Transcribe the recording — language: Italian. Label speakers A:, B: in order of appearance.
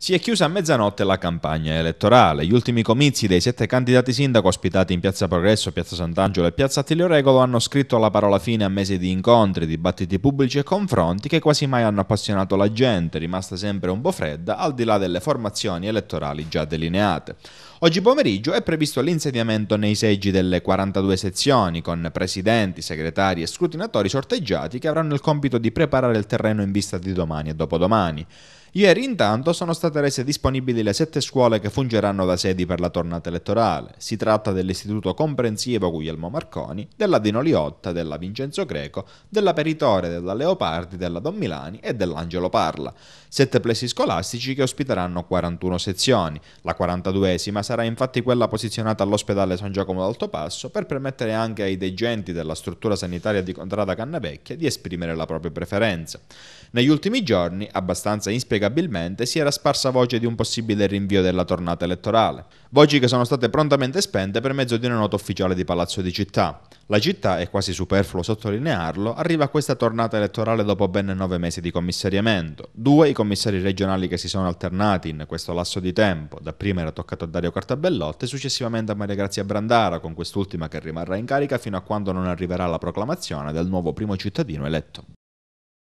A: Si è chiusa a mezzanotte la campagna elettorale. Gli ultimi comizi dei sette candidati sindaco ospitati in Piazza Progresso, Piazza Sant'Angelo e Piazza Attilio Regolo hanno scritto la parola fine a mesi di incontri, dibattiti pubblici e confronti che quasi mai hanno appassionato la gente, rimasta sempre un po' fredda al di là delle formazioni elettorali già delineate. Oggi pomeriggio è previsto l'insediamento nei seggi delle 42 sezioni, con presidenti, segretari e scrutinatori sorteggiati che avranno il compito di preparare il terreno in vista di domani e dopodomani. Ieri intanto sono state rese disponibili le sette scuole che fungeranno da sedi per la tornata elettorale. Si tratta dell'Istituto Comprensivo Guglielmo Marconi, della Dinoliotta, della Vincenzo Greco, della Peritore, della Leopardi, della Don Milani e dell'Angelo Parla. Sette plessi scolastici che ospiteranno 41 sezioni. La 42esima sarà infatti quella posizionata all'ospedale San Giacomo d'Alto Passo per permettere anche ai degenti della struttura sanitaria di Contrada Cannavecchia di esprimere la propria preferenza. Negli ultimi giorni, abbastanza inspiegabile, spiegabilmente, si era sparsa voce di un possibile rinvio della tornata elettorale. Voci che sono state prontamente spente per mezzo di una nota ufficiale di Palazzo di Città. La città, è quasi superfluo sottolinearlo, arriva a questa tornata elettorale dopo ben nove mesi di commissariamento. Due i commissari regionali che si sono alternati in questo lasso di tempo. Dapprima era toccato a Dario Cartabellotte, e successivamente a Maria Grazia Brandara, con quest'ultima che rimarrà in carica fino a quando non arriverà la proclamazione del nuovo primo cittadino eletto.